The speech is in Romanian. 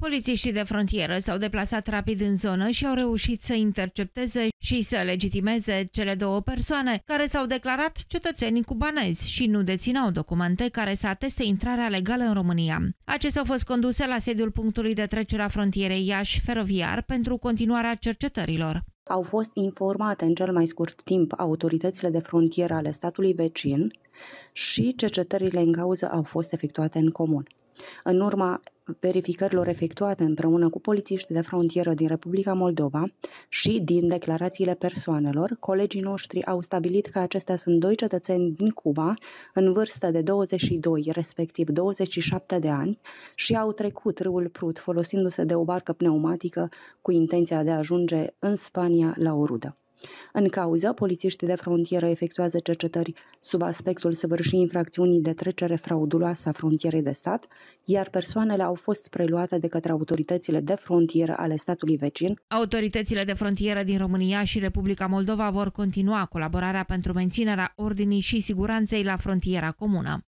Polițiștii de frontieră s-au deplasat rapid în zonă și au reușit să intercepteze și să legitimeze cele două persoane care s-au declarat cetățeni cubanezi și nu dețineau documente care să ateste intrarea legală în România. Acestea au fost conduse la sediul punctului de trecere a frontierei Iași feroviar pentru continuarea cercetărilor au fost informate în cel mai scurt timp autoritățile de frontieră ale statului vecin și cercetările în cauză au fost efectuate în comun. În urma verificărilor efectuate împreună cu polițiști de frontieră din Republica Moldova și din declarațiile persoanelor, colegii noștri au stabilit că acestea sunt doi cetățeni din Cuba în vârstă de 22, respectiv 27 de ani și au trecut râul Prut folosindu-se de o barcă pneumatică cu intenția de a ajunge în Spania la o rudă. În cauză, polițiștii de frontieră efectuează cercetări sub aspectul săvârșirii infracțiunii de trecere frauduloasă a frontierei de stat, iar persoanele au fost preluate de către autoritățile de frontieră ale statului vecin. Autoritățile de frontieră din România și Republica Moldova vor continua colaborarea pentru menținerea ordinii și siguranței la frontiera comună.